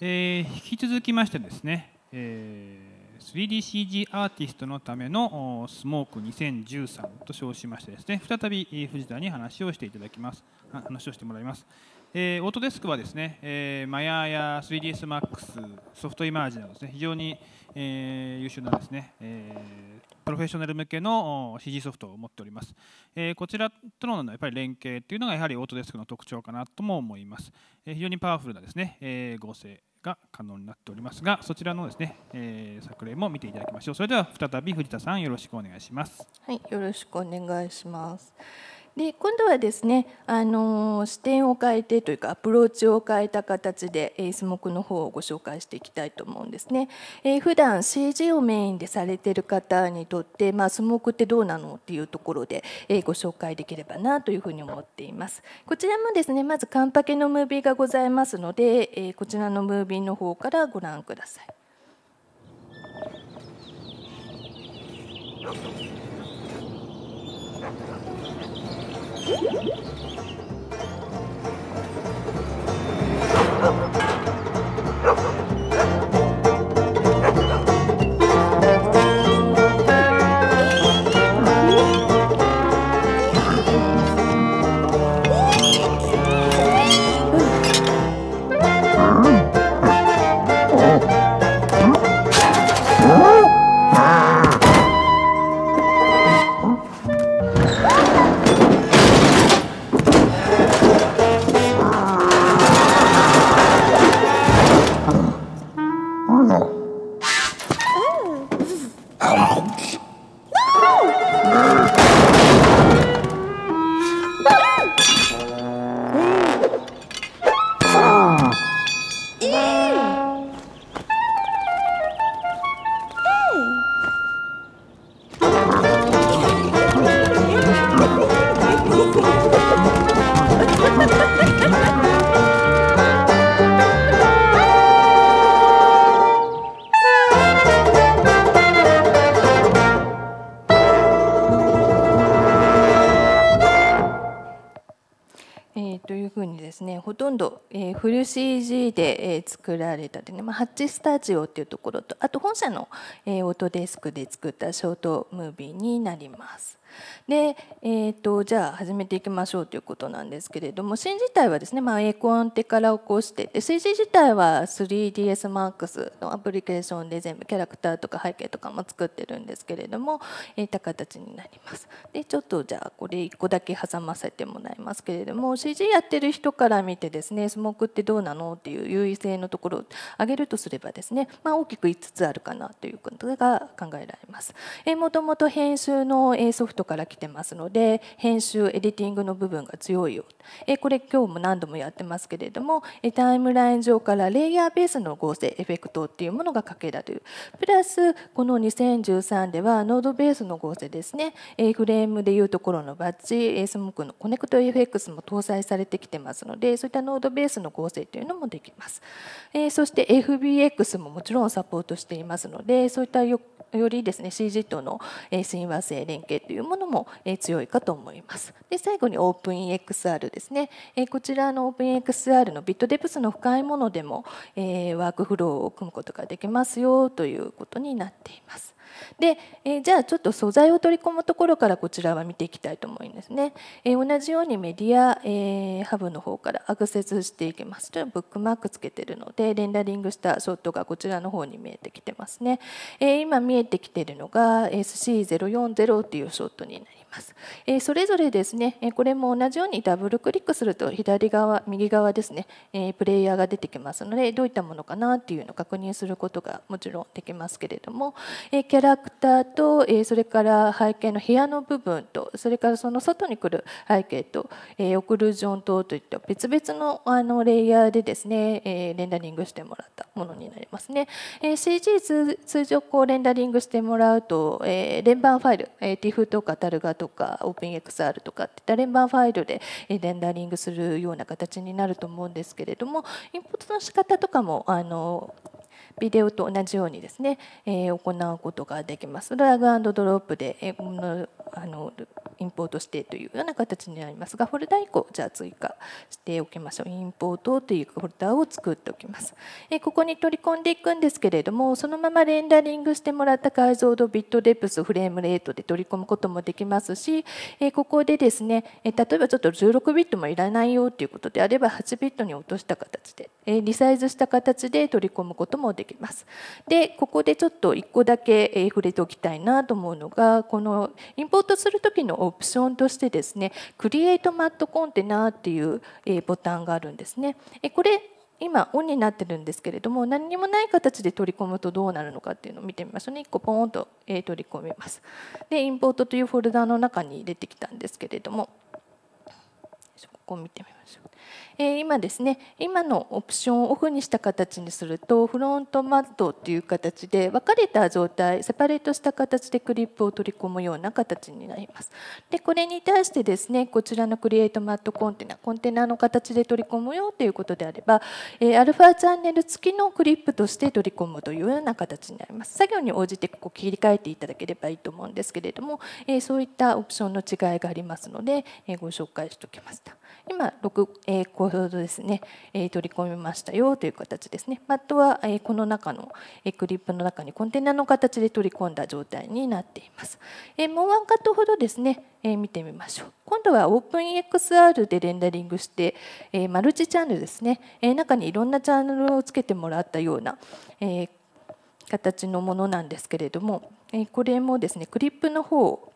えー、引き続きましてですね、えー、3DCG アーティストのためのスモーク2013と称しましてですね再び藤田に話をしていただきます話をしてもらいます、えー、オートデスクはですね、えー、マヤや 3ds Max、ソフトイマージなどですね、非常に、えー、優秀なですね、えー、プロフェッショナル向けの CG ソフトを持っております。えー、こちらとのやっぱり連携というのがやはりオートデスクの特徴かなとも思います。えー、非常にパワフルなですね、えー、合成が可能になっておりますが、そちらのですね、えー、作例も見ていただきましょう。それでは再び藤田さんよろしくお願いします。はい、よろしくお願いします。で今度はですね、あの視点を変えてというかアプローチを変えた形で、えー、スモの方をご紹介していきたいと思うんですね。えー、普段 CG をメインでされてる方にとって、まあ、スモークってどうなのっていうところで、えー、ご紹介できればなというふうに思っています。こちらもですねまずカンパケのムービーがございますので、えー、こちらのムービーの方からご覧ください。Thank you. Thank you. 作られたでね、まあ、ハッチスタジオっていうところとあと本社の、えオートデスクで作ったショートムービーになります。で、えーと、じゃあ始めていきましょうということなんですけれども芯自体はですね、まあ、エコンテから起こしてで cg 自体は 3ds m a x のアプリケーションで全部キャラクターとか背景とかも作ってるんですけれども、えー、た形になります。でちょっとじゃあこれ1個だけ挟ませてもらいますけれども CG やってる人から見てですねスモークってどうなのっていう優位性のところを上げるとすればですね、まあ、大きく5つあるかなということが考えられます。えー、もともと編集のソフトから来てますので編集エディティングの部分が強いよえこれ今日も何度もやってますけれどもえタイムライン上からレイヤーベースの合成エフェクトっていうものがかけというプラスこの2013ではノードベースの合成ですねえフレームでいうところのバッチスモークのコネクト FX も搭載されてきてますのでそういったノードベースの合成というのもできます、えそして FBX ももちろんサポートしていますのでそういったよりですね CG との親和性連携というものものも強いかと思います。で最後に OpenEXR ですねこちらの OpenEXR のビットデプスの深いものでもワークフローを組むことができますよということになっています。で、えー、じゃあちょっと素材を取り込むところからこちらは見ていきたいと思いますね、えー、同じようにメディア、えー、ハブの方からアクセスしていきますちょっとブックマークつけてるのでレンダリングしたショットがこちらの方に見えてきてますね、え今見えてきてるのが SC040 っていうショットになりますます。えそれぞれですね、えこれも同じようにダブルクリックすると左側、右側ですね、えプレイヤーが出てきますので、どういったものかなっていうのを確認することがもちろんできますけれども、えキャラクターと、えそれから背景の部屋の部分と、それからその外に来る背景と、えオクルージョン等といった別々のあのレイヤーでですね、えレンダリングしてもらったものになりますね。え CG 通常こうレンダリングしてもらうと、え連番ファイル、え TIFF とかタルガととか OpenXR とかっていったファイルでレンダリングするような形になると思うんですけれどもインポートの仕方とかもあのビデオと同じようにですね、えー、行うことができます。ドラッグドロップで、えー、あのインポートしてというような形になりますがフォルダ以降じゃあ追加しておきましょうインポートというフォルダを作っておきます。えー、ここに取り込んでいくんですけれどもそのままレンダリングしてもらった解像度ビットデプスフレームレートで取り込むこともできますし、えー、ここでですね、えー、例えばちょっと16ビットもいらないよということであれば8ビットに落とした形で、えー、リサイズした形で取り込むこともできます。きます。でここでちょっと1個だけ触れておきたいなと思うのがこのインポートする時のオプションとしてですね「クリエイトマットコンテナ」っていうボタンがあるんですね。これ今オンになってるんですけれども何にもない形で取り込むとどうなるのかっていうのを見てみますね1個ポーンと取り込みます。でインポートというフォルダの中に入れてきたんですけれどもここ見てみえ今ですね今のオプションをオフにした形にするとフロントマットという形で分かれた状態セパレートした形でクリップを取り込むような形になります。でこれに対してですねこちらのクリエイトマットコンテナコンテナの形で取り込むよということであれば、えアルファチャンネル付きのクリップとして取り込むというような形になります。作業に応じてここ切り替えていただければいいと思うんですけれども、えそういったオプションの違いがありますので、えご紹介しておきました。今6、えー、こほどですね、え取り込みましたよという形ですね。あとは、えこの中の、えクリップの中にコンテナの形で取り込んだ状態になっています。えもうワンカットほどですね、え見てみましょう。今度は OpenEXR でレンダリングして、えマルチチャンネルですね、え中にいろんなチャンネルをつけてもらったような、え形のものなんですけれども、えこれもですねクリップの方を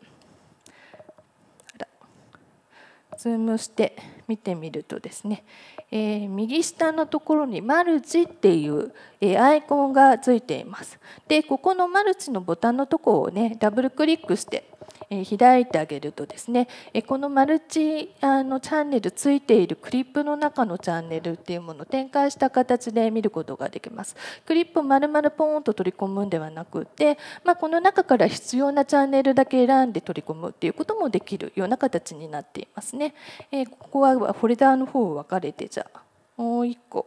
ズームして見てみるとですね、えー、右下のところにマルチっていう、えー、アイコンがついています。でここのマルチのボタンのところをねダブルクリックして開いてあげるとですねこのマルチあのチャンネルついているクリップの中のチャンネルっていうものを展開した形で見ることができます。クリップを丸々ポンと取り込むんではなくて、まあ、この中から必要なチャンネルだけ選んで取り込むっていうこともできるような形になっていますね。えここはフォルダーの方を分かれてじゃあもう1個。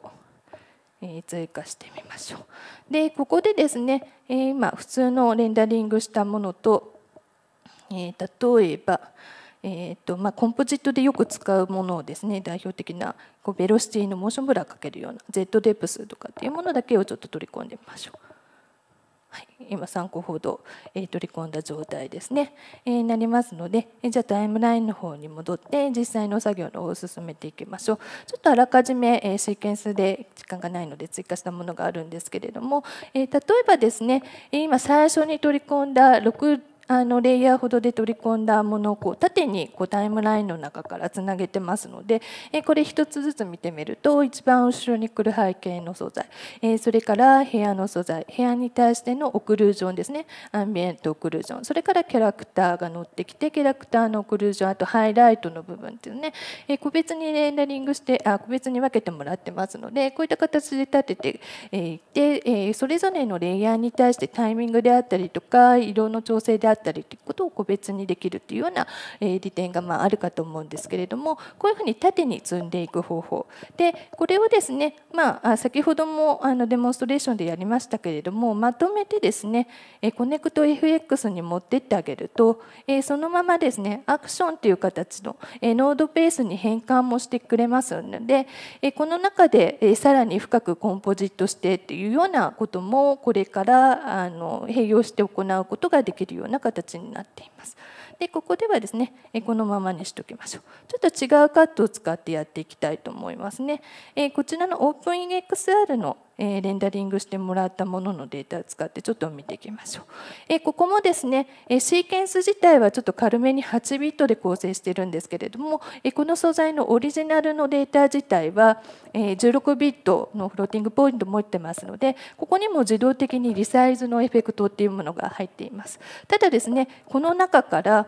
え追加してみましょう。でここでですね、え今普通のレンダリングしたものとえー、例えば、えーとまあ、コンポジットでよく使うものをですね代表的なこうベロシティのモーションブラーかけるような Z デプスとかっていうものだけをちょっと取り込んでみましょう。はい、今3個ほど、えー、取り込んだ状態ですね、えー、なりますので、えー、じゃあタイムラインの方に戻って実際の作業の方を進めていきましょうちょっとあらかじめ、えー、シーケンスで時間がないので追加したものがあるんですけれども、え例えばですね今最初に取り込んだ6あのレイヤーほどで取り込んだものをこう縦にこうタイムラインの中からつなげてますので、えこれ1つずつ見てみると一番後ろに来る背景の素材、えそれから部屋の素材部屋に対してのオクルージョンですねアンビエントオクルージョンそれからキャラクターが乗ってきてキャラクターのオクルージョンあとハイライトの部分っていうね、え個別にレンダリングしてあ個別に分けてもらってますのでこういった形で立てていって、えそれぞれのレイヤーに対してタイミングであったりとか色の調整であったりったりということを個別にできるというような、え利点がまああるかと思うんですけれどもこういうふうに縦に積んでいく方法でこれをですね、まあ、先ほどもあのデモンストレーションでやりましたけれどもまとめてですねコネクト FX に持ってってあげるとそのままですねアクションという形のノードベースに変換もしてくれますのでこの中でさらに深くコンポジットしてっていうようなこともこれからあの併用して行うことができるような形形になっています。でここではですねこのままにしておきましょう。ちょっと違うカットを使ってやっていきたいと思いますね。こちらの OpenEXR のえレンダリングしてもらったもののデータを使ってちょっと見ていきましょう。えここもですね、えシーケンス自体はちょっと軽めに8ビットで構成してるんですけれども、えこの素材のオリジナルのデータ自体は、え16ビットのフローティングポイント持ってますので、ここにも自動的にリサイズのエフェクトっていうものが入っています。ただですね、この中から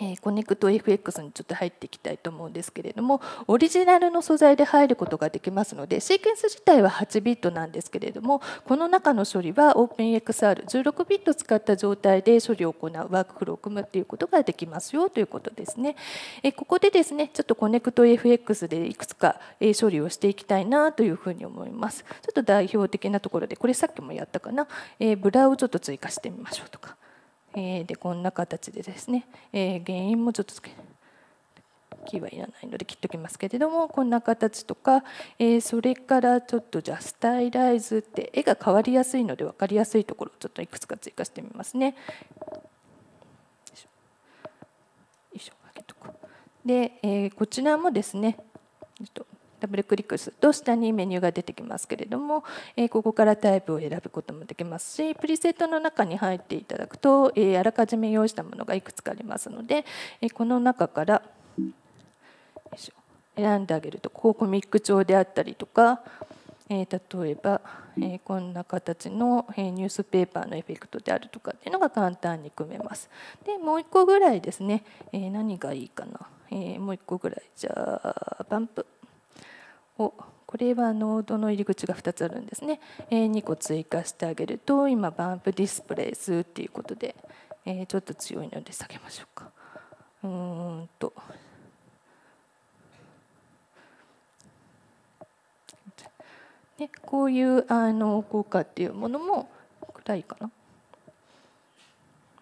えコネクト FX にちょっと入っていきたいと思うんですけれどもオリジナルの素材で入ることができますのでシーケンス自体は8ビットなんですけれどもこの中の処理は OpenXR16 ビット使った状態で処理を行うワークフローを組むっていうことができますよということですね。えここでですねちょっとコネクト FX でいくつか処理をしていきたいなというふうに思います。ちょっと代表的なところでこれさっきもやったかな、えブラウをちょっと追加してみましょうとか。えー、でこんな形でですね、えー、原因もちょっと木キーはいらないので切っときますけれどもこんな形とか、えそれからちょっとじゃあスタイライズって絵が変わりやすいので分かりやすいところをちょっといくつか追加してみますね。で、えこちらもですねダブルクリックすると下にメニューが出てきますけれども、えここからタイプを選ぶこともできますしプリセットの中に入っていただくと、えあらかじめ用意したものがいくつかありますので、えこの中から選んであげるとこうコミック調であったりとか、え例えば、えこんな形の、えニュースペーパーのエフェクトであるとかっていうのが簡単に組めます。でもう1個ぐらいですね、え何がいいかな、えもう1個ぐらいじゃあバンプ。をこれはノードの入り口が2つあるんですね、え2個追加してあげると今バンプディスプレイスっていうことで、えちょっと強いので下げましょうかうんとね、こういうあの効果っていうものも暗いかな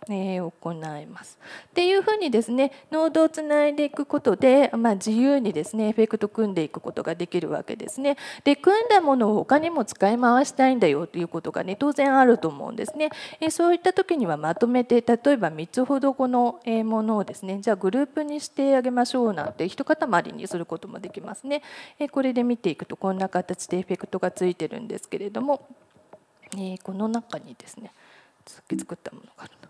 行います。っていうふうにですねノードをつないでいくことで、まあ、自由にですねエフェクト組んでいくことができるわけですね。で組んだものを他にも使い回したいんだよということがね当然あると思うんですね。えそういった時にはまとめて例えば3つほどこのものをですねじゃあグループにしてあげましょうなんて一塊にすることもできますね。えこれで見ていくとこんな形でエフェクトがついてるんですけれども、えこの中にですね作ったものがあるの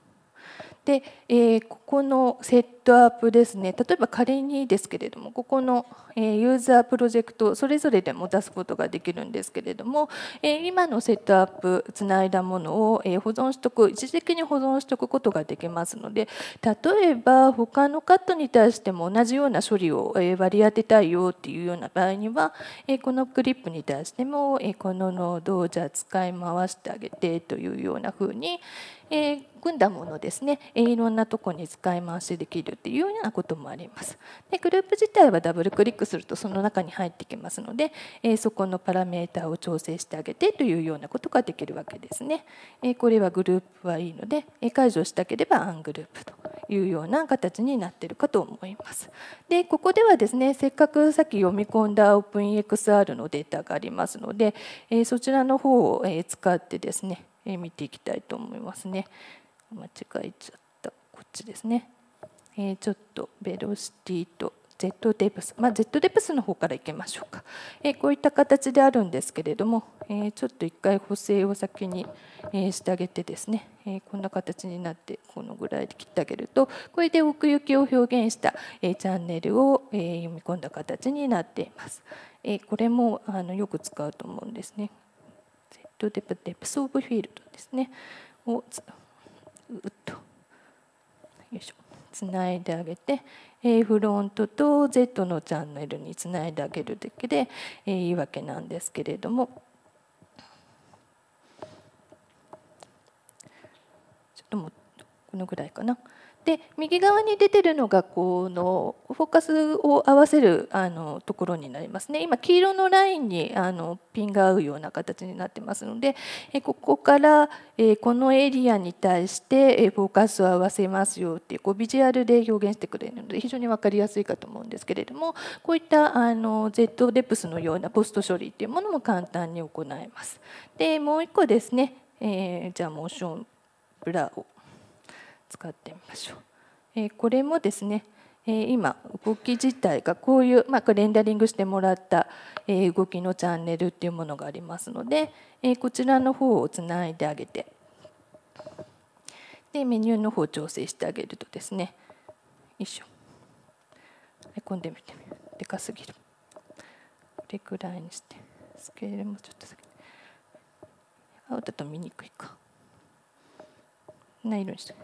で、えー、ここのセットアップですね例えば仮にですけれどもここの、えユーザープロジェクトそれぞれでも出すことができるんですけれども、え今のセットアップつないだものを、え保存しとく一時的に保存しておくことができますので例えば他のカットに対しても同じような処理を、え割り当てたいよっていうような場合には、えこのクリップに対しても、えこのノードをじゃあ使い回してあげてというようなふうに、えー、組んだものですね、えー、いろんなとこに使い回しできるっていうようなこともあります。でグループ自体はダブルクリックするとその中に入ってきますので、えー、そこのパラメータを調整してあげてというようなことができるわけですね。えこれはグループはいいので、え解除したければアングループというような形になってるかと思います。でここではですねせっかくさっき読み込んだ OpenEXR のデータがありますので、えそちらの方を使ってですねえ見ていきたいと思いますね。間違えちゃった。こっちですね。えー、ちょっとベロシティと Z デプス、まあ、Z デプスの方からいきましょうか、えー、こういった形であるんですけれども、えー、ちょっと一回補正を先に、えー、してあげてですね、えこんな形になってこのぐらいで切ってあげるとこれで奥行きを表現した、えチャンネルを、え読み込んだ形になっています、えこれもあのよく使うと思うんですね to the depth of f i ですねをうっとよいしょつないであげて、えフロントと Z のチャンネルにつないであげるだけで、えいいわけなんですけれどもちょっともうこのぐらいかな。で右側に出てるのがこのフォーカスを合わせるあのところになりますね今黄色のラインにあのピンが合うような形になってますのでえここからえこのエリアに対してえフォーカスを合わせますよっていうこうビジュアルで表現してくれるので非常に分かりやすいかと思うんですけれどもこういったあの z デプスのようなポスト処理っていうものも簡単に行えます。でもう一個ですね、えー、じゃあモーションブラを使ってみましょう。えこれもですね、え今動き自体がこういう、まあ、レンダリングしてもらった、え動きのチャンネルっていうものがありますので、えこちらの方をつないであげてでメニューの方を調整してあげるとですねよいしょ混んでみてでかすぎるこれくらいにしてスケールもちょっと下げて青だと見にくいかな色にして。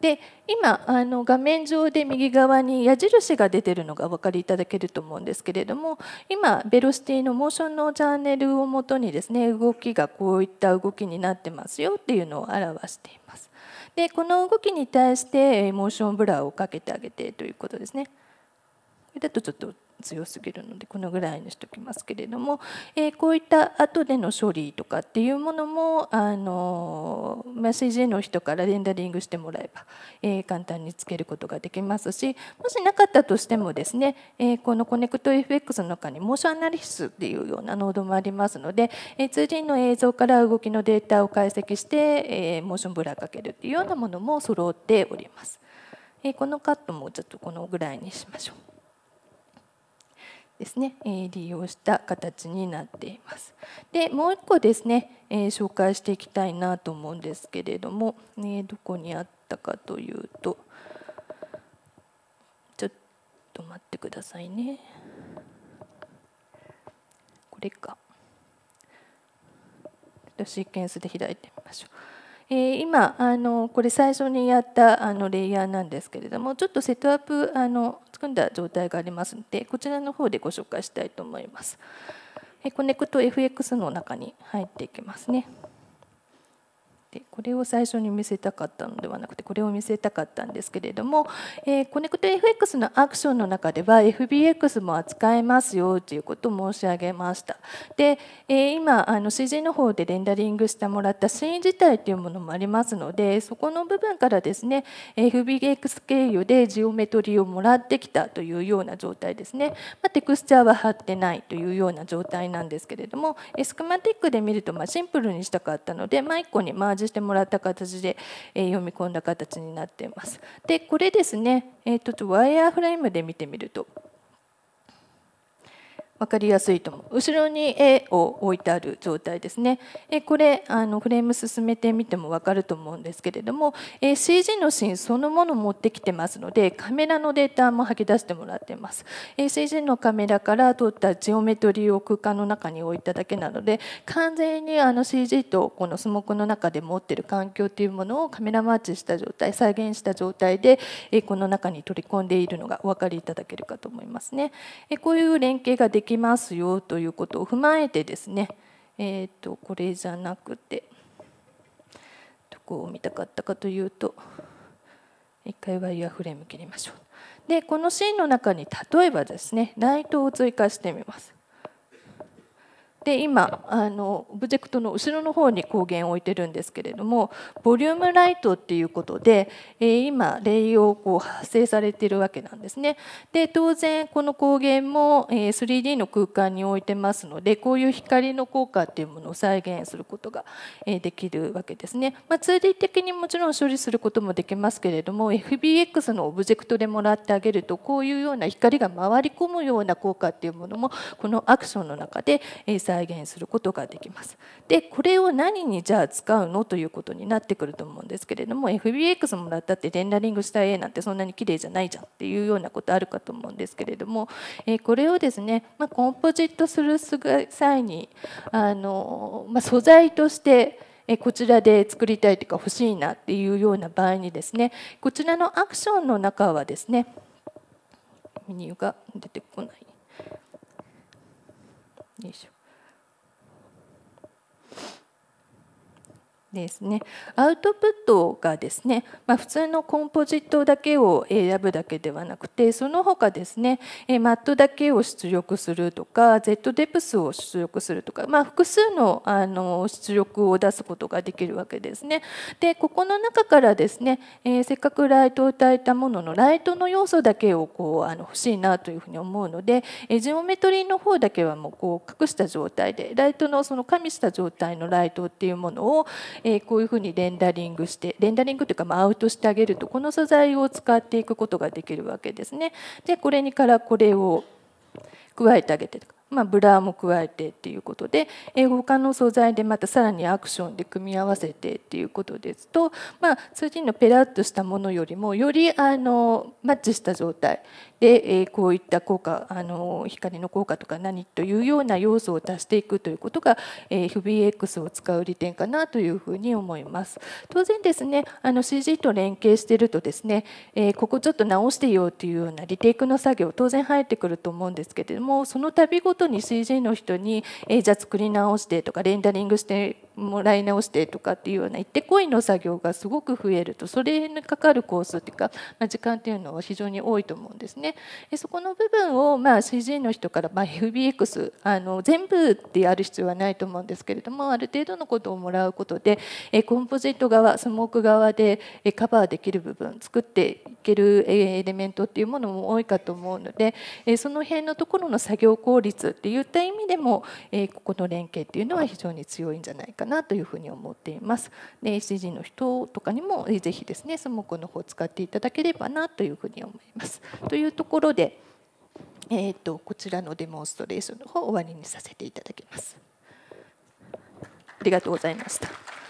で今あの画面上で右側に矢印が出てるのがお分かりいただけると思うんですけれども今ベロシティのモーションのチャンネルをもとにですね動きがこういった動きになってますよっていうのを表しています。でこの動きに対してモーションブラーをかけてあげてということですね。れだとちょっと強すぎるのでこのぐらいにしておきますけれども、えー、こういった後での処理とかっていうものもあのメッセージの人からレンダリングしてもらえば、えー、簡単につけることができますしもしなかったとしてもですね、えー、このコネクト FX の中にモーションアナリシスっていうようなノードもありますので、えー、2D の映像から動きのデータを解析して、えー、モーションブラーかけるっていうようなものも揃っております。えこのカットもちょっとこのぐらいにしましょう。ですね、え利用した形になっています。でもう一個ですね、え紹介していきたいなと思うんですけれども、どこにあったかというとちょっと待ってくださいね。これか。シーケンスで開いてみましょう。え今あのこれ最初にやったあのレイヤーなんですけれどもちょっとセットアップあの組んだ状態がありますのでこちらの方でご紹介したいと思います。コネクト FX の中に入っていきますね。でこれを最初に見せたかったのではなくてこれを見せたかったんですけれども、えー、コネクト FX のアクションの中では FBX も扱えますよということを申し上げましたで、えー、今あの CG の方でレンダリングしてもらったシーン自体というものもありますのでそこの部分からですね FBX 経由でジオメトリーをもらってきたというような状態ですね、まあ、テクスチャーは貼ってないというような状態なんですけれどもエスクマティックで見るとまシンプルにしたかったので、まあ、1個にマージしてもらった形で、え読み込んだ形になっています。でこれですね、えーと、とワイヤーフレームで見てみると分かりやすいと思う後ろに絵を置いてある状態ですねこれあのフレーム進めてみても分かると思うんですけれども CG のシーンそのものを持ってきてますのでカメラのデータも吐き出してもらってます CG のカメラから撮ったジオメトリーを空間の中に置いただけなので完全にあの CG とこのスモークの中で持ってる環境というものをカメラマーチした状態再現した状態でこの中に取り込んでいるのがお分かりいただけるかと思いますねこういう連携ができますよということを踏まえてですねえっ、ー、とこれじゃなくてどこを見たかったかというと一回ワイヤーフレーム切りましょう。でこのシーンの中に例えばですねライトを追加してみます。で今あのオブジェクトの後ろの方に光源を置いてるんですけれどもボリュームライトっていうことで、えー、今レイをこう発生されてるわけなんですね。で当然この光源も、えー、3D の空間に置いてますのでこういう光の効果っていうものを再現することが、えー、できるわけですね。まあ、2D 的にもちろん処理することもできますけれども FBX のオブジェクトでもらってあげるとこういうような光が回り込むような効果っていうものもこのアクションの中で、えー、再再現することができます。でこれを何にじゃあ使うのということになってくると思うんですけれども FBX もらったってレンダリングした絵なんてそんなに綺麗じゃないじゃんっていうようなことあるかと思うんですけれども、えこれをですね、まコンポジットする際にあの、ま素材としてこちらで作りたいというか欲しいなっていうような場合にですねこちらのアクションの中はですねメニューが出てこない。よいしょですねアウトプットがですね、まあ、普通のコンポジットだけを選ぶだけではなくてその他ですねマットだけを出力するとか Z デプスを出力するとか、まあ、複数のあの出力を出すことができるわけですね。でここの中からですね、えー、せっかくライトを与えたもののライトの要素だけをこうあの欲しいなというふうに思うので、えジオメトリーの方だけはもうこう隠した状態でライトのその加味した状態のライトっていうものを、えこういうふうにレンダリングしてレンダリングというかまアウトしてあげるとこの素材を使っていくことができるわけですね。でこれにからこれを加えてあげてまあ、ブラーも加えてっていうことで他の素材でまたさらにアクションで組み合わせてっていうことですと、まあ、次のペラッとしたものよりもよりあのマッチした状態でこういった効果あの光の効果とか何というような要素を足していくということが FBX を使う利点かなというふうに思います。当然ですねあの CG と連携してるとですねここちょっと直してよっていうようなリテイクの作業当然入ってくると思うんですけれどもその度ごごとに水準の人に、えじゃあ作り直してとかレンダリングしてもらい直してとかっていうような行ってこいの作業がすごく増えるとそれにかかるコースっていうか、まあ、時間っていうのは非常に多いと思うんですね。でそこの部分を、まあ、CG の人から、まあ、FBX あの全部ってやる必要はないと思うんですけれどもある程度のことをもらうことでコンポジット側スモーク側でカバーできる部分作っていけるエレメントっていうものも多いかと思うのでその辺のところの作業効率っていった意味でもここの連携っていうのは非常に強いんじゃないかかなというふうに思っています。で SDG の人とかにもぜひですねスモークの方を使っていただければなというふうに思います。というところで、えーと、とこちらのデモンストレーションの方を終わりにさせていただきます。ありがとうございました。